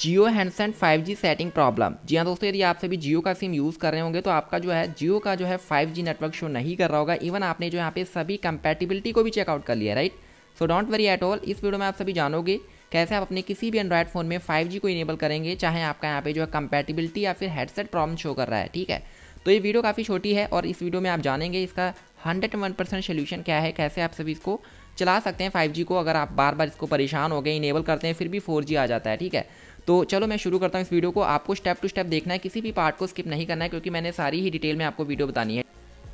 जियो handset five G setting problem जी हाँ दोस्तों यदि आप सभी जियो का सिम यूज़ कर रहे होंगे तो आपका जो है जियो का जो है फाइव जी नेटवर्क शो नहीं कर रहा होगा इवन आपने जो यहाँ पे सभी कंपेटिबिलिटी को भी चेकआउट कर लिया right so don't worry at all इस वीडियो में आप सभी जानोगे कैसे आप अपने किसी भी एंड्रॉयड फ़ोन में फाइव को इनेबल करेंगे चाहे आपका यहाँ पे जो है कंपेटिबिलिटी या फिर हेडसेट प्रॉब्लम शो कर रहा है ठीक है तो ये वीडियो काफ़ी छोटी है और इस वीडियो में आप जानेंगे इसका हंड्रेड वन परसेंट सोल्यूशन क्या है कैसे आप सभी इसको चला सकते हैं 5G को अगर आप बार बार इसको परेशान हो गए इनेबल करते हैं फिर भी 4G आ जाता है ठीक है तो चलो मैं शुरू करता हूँ इस वीडियो को आपको स्टेप टू स्टेप देखना है किसी भी पार्ट को स्किप नहीं करना है क्योंकि मैंने सारी ही डिटेल में आपको वीडियो बतानी है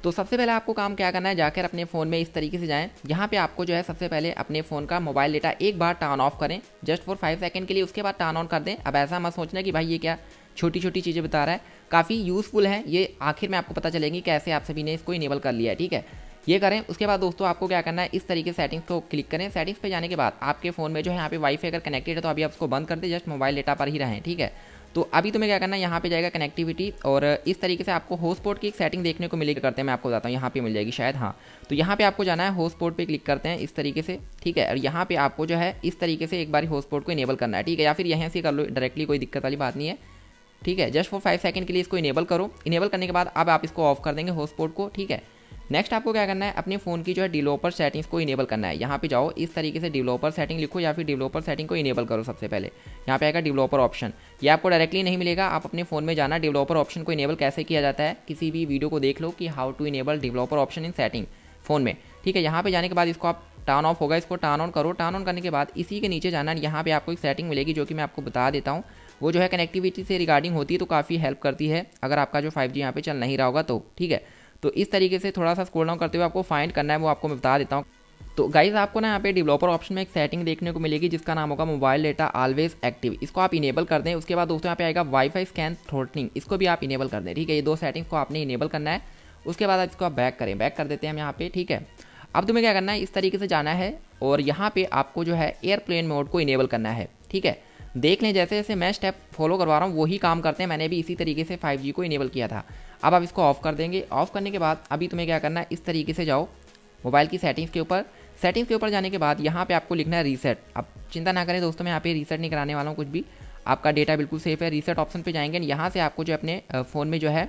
तो सबसे पहले आपको काम क्या करना है जाकर अपने फ़ोन में इस तरीके से जाएं यहाँ पे आपको जो है सबसे पहले अपने फ़ोन का मोबाइल डेटा एक बार टर्न ऑफ करें जस्ट फॉर फाइव सेकंड के लिए उसके बाद टर्न ऑन कर दें अब ऐसा मत सोचना कि भाई ये क्या छोटी छोटी चीज़ें बता रहा है काफ़ी यूज़फुल है ये आखिर में आपको पता चलेगी कैसे आप सभी ने इसको इनेबल कर लिया है ठीक है ये करें उसके बाद दोस्तों आपको क्या करना है इस तरीके सेटिंग्स को क्लिक करें सेटिंग्स पे जाने के बाद आपके फ़ोन में जो है यहाँ पे वाईफाई अगर कनेक्टेड है तो अभी आप उसको बंद कर दें जस्ट मोबाइल डेटा पर ही रहें ठीक है तो अभी तुम्हें क्या करना है यहाँ पे जाएगा कनेक्टिविटी और इस तरीके से आपको होस्पोर्ट की एक सेटिंग देखने को मिलेगी करते हैं मैं आपको बताता हूँ यहाँ पे मिल जाएगी शायद हाँ तो यहाँ पे आपको जाना है होस्पोर्ट पे क्लिक करते हैं इस तरीके से ठीक है और यहाँ पे आपको जो है इस तरीके से एक बार होस्पोर्ट को इनेबल करना है ठीक है या फिर यहाँ से कर लो डायरेक्टली कोई दिक्कत वाली बात नहीं है ठीक है जस्ट फॉर फाइव सेकंड के लिए इसको इनेबल करो इनेबल करने के बाद अब आप इसको ऑफ कर देंगे होस्पोर्ट को ठीक है नेक्स्ट आपको क्या करना है अपने फ़ोन की जो है डिवलोपर सेटिंग्स को इनेबल करना है यहाँ पे जाओ इस तरीके से डिवलोपर सेटिंग लिखो या फिर डिवलोपर सेटिंग को इनेबल करो सबसे पहले यहाँ पे आएगा डिवलोपर ऑप्शन ये आपको डायरेक्टली नहीं मिलेगा आप अपने फ़ोन में जाना डिवलोपर ऑप्शन को इनेबल कैसे किया जाता है किसी भी वीडियो को देख लो कि how to enable developer option in setting phone में ठीक है यहाँ पे जाने के बाद इसको आप टर्न ऑफ होगा इसको टर्न ऑन करो टर्न ऑन करने के बाद इसी के नीचे जाना यहाँ पे आपको एक सेटिंग मिलेगी जो कि मैं आपको बता देता हूँ वो जो है कनेक्टिविटी से रिगार्डिंग होती है तो काफ़ी हेल्प करती है अगर आपका जो फाइव जी यहाँ पे चल नहीं रहा होगा तो ठीक है तो इस तरीके से थोड़ा सा स्कोल डाउन करते हुए आपको फाइंड करना है वो आपको मैं बता देता हूँ तो गाइज आपको ना यहाँ पे डेवलपर ऑप्शन में एक सेटिंग देखने को मिलेगी जिसका नाम होगा मोबाइल डेटा ऑलवेज एक्टिव इसको आप इनेबल कर दें उसके बाद दोस्तों यहाँ पे आएगा वाईफाई स्कैन थ्रोटनिंग इसको भी आप इनेबल कर दें ठीक है ये दो सेटिंग्स को आपने इनेबल करना है उसके बाद इसको आप बैक करें बैक कर देते हैं हम यहाँ पे ठीक है अब तुम्हें क्या करना है इस तरीके से जाना है और यहाँ पे आपको जो है एयरप्लेन मोड को इनेबल करना है ठीक है देख लें जैसे जैसे मैं स्टेप फॉलो करवा रहा हूँ वही काम करते हैं मैंने भी इसी तरीके से 5G को इनेबल किया था अब आप इसको ऑफ कर देंगे ऑफ करने के बाद अभी तुम्हें क्या करना है इस तरीके से जाओ मोबाइल की सेटिंग्स के ऊपर सेटिंग्स के ऊपर जाने के बाद यहाँ पे आपको लिखना है रीसेट अब चिंता ना करें दोस्तों मैं यहाँ पे रीसेट नहीं कराने वाला हूँ कुछ भी आपका डेटा बिल्कुल सेफ है रीसेट ऑप्शन पे जाएंगे यहाँ से आपको जो अपने फ़ोन में जो है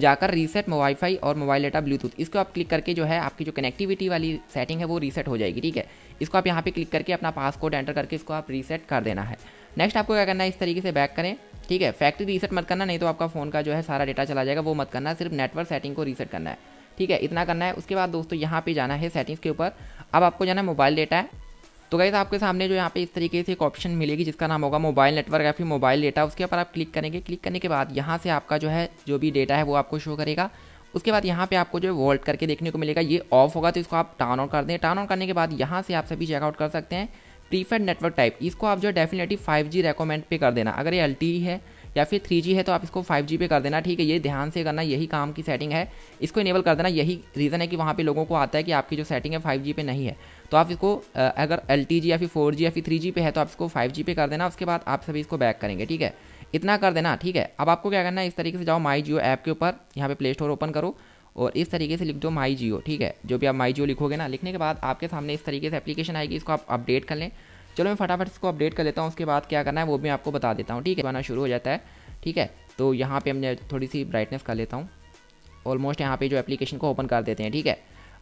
जाकर रीसेट वाईफाई और मोबाइल डेटा ब्लूटूथ इसको आप क्लिक करके जो है आपकी जो कनेक्टिविटी वाली सेटिंग है वो रीसेट हो जाएगी ठीक है इसको आप यहाँ पे क्लिक करके अपना पासकोड एंटर करके इसको आप रीसेट कर देना है नेक्स्ट आपको क्या करना है इस तरीके से बैक करें ठीक है फैक्ट्री रीसेट मत करना नहीं तो आपका फ़ोन का जो है सारा डेटा चला जाएगा वो मत करना सिर्फ नेटवर्क सेटिंग को रीसेट करना है ठीक है इतना करना है उसके बाद दोस्तों यहाँ पे जाना है सेटिंग्स के ऊपर अब आपको जाना है मोबाइल डेटा है तो गई आपके सामने जो यहाँ पे इस तरीके से एक ऑप्शन मिलेगी जिसका नाम होगा मोबाइल नेटवर्क या फिर मोबाइल डेटा उसके ऊपर आप क्लिक करेंगे क्लिक करने के बाद यहाँ से आपका जो है जो भी डेटा है वो आपको शो करेगा उसके बाद यहाँ पे आपको जो है वोल्ट करके देखने को मिलेगा ये ऑफ होगा तो इसको आप टर्न ऑन कर दें टर्न ऑन करने के बाद यहाँ से आप सभी चेकआउट कर सकते हैं प्रीफर्ड नेटवर्क टाइप इसको आप जो डेफिनेटली फाइव जी रेकोमेंड पे कर देना अगर ये एल e है या फिर थ्री है तो आप इसको फाइव पे कर देना ठीक है ये ध्यान से करना यही काम की सेटिंग है इसको इनेबल कर देना यही रीज़न है कि वहाँ पे लोगों को आता है कि आपकी जो सेटिंग है फाइव पे नहीं है तो आप इसको अगर एल e या फिर फोर या फिर थ्री पे है तो आप इसको फाइव पे कर देना उसके बाद आप सभी इसको बैक करेंगे ठीक है इतना कर देना ठीक है अब आपको क्या करना है इस तरीके से जाओ माई जियो ऐप के ऊपर यहाँ पे प्ले स्टोर ओपन करो और इस तरीके से लिख दो माई जियो ठीक है जो भी आप माई जियो लिखोगे ना लिखने के बाद आपके सामने इस तरीके से एप्लीकेशन आएगी इसको आप अपडेट कर लें चलो मैं फटाफट इसको अपडेट कर लेता हूँ उसके बाद क्या करना है वो भी आपको बता देता हूँ ठीक है बना शुरू हो जाता है ठीक है तो यहाँ पर हमने थोड़ी सी ब्राइटनेस कर लेता हूँ ऑलमोस्ट यहाँ पे जो एप्लीकेशन को ओपन कर देते हैं ठीक है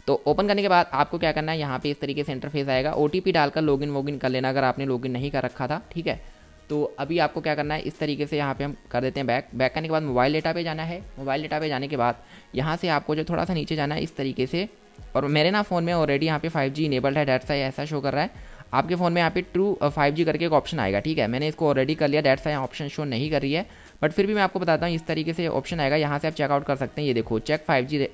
तो ओपन करने के बाद आपको क्या करना है यहाँ पे इस तरीके से इंटरफेस आएगा ओ डालकर लॉगिन वॉगिन कर लेना अगर आपने लॉगिन नहीं कर रखा था ठीक है तो अभी आपको क्या करना है इस तरीके से यहाँ पे हम कर देते हैं बैक बैक करने के बाद मोबाइल डेटा पे जाना है मोबाइल डेटा पे जाने के बाद यहाँ से आपको जो थोड़ा सा नीचे जाना है इस तरीके से और मेरे ना फ़ोन में ऑलरेडी यहाँ पे 5G जी इनेबल्ड है डेट्स आई ऐसा शो कर रहा है आपके फ़ोन में यहाँ पे ट्रू फाइव जी करके एक ऑप्शन आएगा ठीक है मैंने इसको ऑलरेडी कर लिया डेट्स आई ऑप्शन शो नहीं कर रही है बट फिर भी मैं आपको बताता हूँ इस तरीके से ऑप्शन आएगा यहाँ से आप चेकआउट कर सकते हैं ये देखो चेक फाइव जी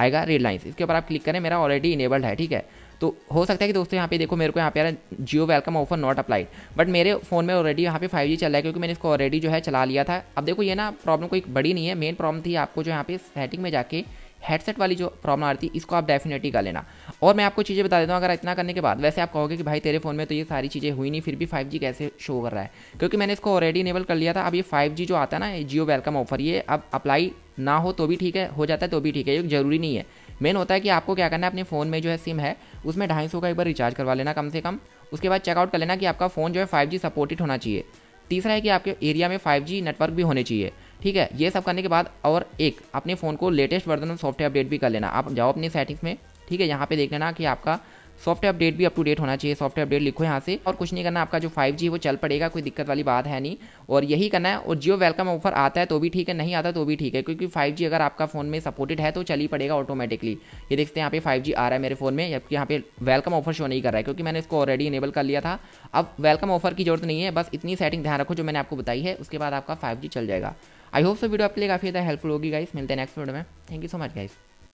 आएगा रेड लाइन्स इसके ऊपर आप क्लिक करें मेरा ऑलरेडी इनेबल्ड है ठीक है तो हो सकता है कि दोस्तों यहाँ पे देखो मेरे को यहाँ पे आ रहा है Jio welcome offer not applied but मेरे फोन में ऑलरेडी यहाँ पे 5G चल रहा है क्योंकि मैंने इसको ऑलरेडी जो है चला लिया था अब देखो ये ना प्रॉब्लम कोई बड़ी नहीं है मेन प्रॉब्लम थी आपको जो यहाँ पे सेटिंग में जाके हेडसेट वाली जो प्रॉब्लम आ रही थी इसको आप डेफिनेटली कर लेना और मैं आपको चीज़ें बता देता हूँ अगर इतना करने के बाद वैसे आप कहोगे कि भाई तेरे फ़ोन में तो ये सारी चीज़ें हुई नहीं फिर भी फाइव कैसे शो कर रहा है क्योंकि मैंने इसको ऑलरेडी इनेबल कर लिया था अब ये फाइव जो आता है ना जियो वेलकम ऑफर ये अब अप्लाई ना हो तो भी ठीक है हो जाता है तो भी ठीक है ये जरूरी नहीं है मेन होता है कि आपको क्या करना है अपने फ़ोन में जो है सिम है उसमें ढाई सौ का एक बार रिचार्ज करवा लेना कम से कम उसके बाद चेकआउट कर लेना कि आपका फ़ोन जो है फाइव जी सपोर्टेड होना चाहिए तीसरा है कि आपके एरिया में फाइव जी नेटवर्क भी होने चाहिए ठीक है ये सब करने के बाद और एक अपने फ़ोन को latest version of software update भी कर लेना आप जाओ अपनी सेटिंग्स में ठीक है यहाँ पे देख लेना कि आपका सॉफ्टवेयर अपडेट भी अप टू डेट होना चाहिए सॉफ्टवेयर अपडेट लिखो यहाँ से और कुछ नहीं करना आपका जो 5G वो चल पड़ेगा कोई दिक्कत वाली बात है नहीं और यही करना है और जियो वेलकम ऑफर आता है तो भी ठीक है नहीं आता तो भी ठीक है क्योंकि 5G अगर आपका फ़ोन में सपोर्टेड है तो चल ही पड़ेगा ऑटोमेटिकली ये देखते हैं यहाँ पे फाइव आ रहा है मेरे फ़ोन में जबकि यहाँ पे वेलकम ऑफर शो नहीं कर रहा है क्योंकि मैंने इसको ऑलरेडी इनेबल कर लिया था अब वेलकम ऑफर की जरूरत नहीं है बस इतनी सेटिंग ध्यान रखो जो मैंने आपको बताई है उसके बाद आपका फाइव चल जाएगा आई होप सो वीडियो आपके लिए काफ़ी ज़्यादा हेल्पफुल होगी गाइस मिलते हैं नेक्स्ट वीडियो में thank you so much guys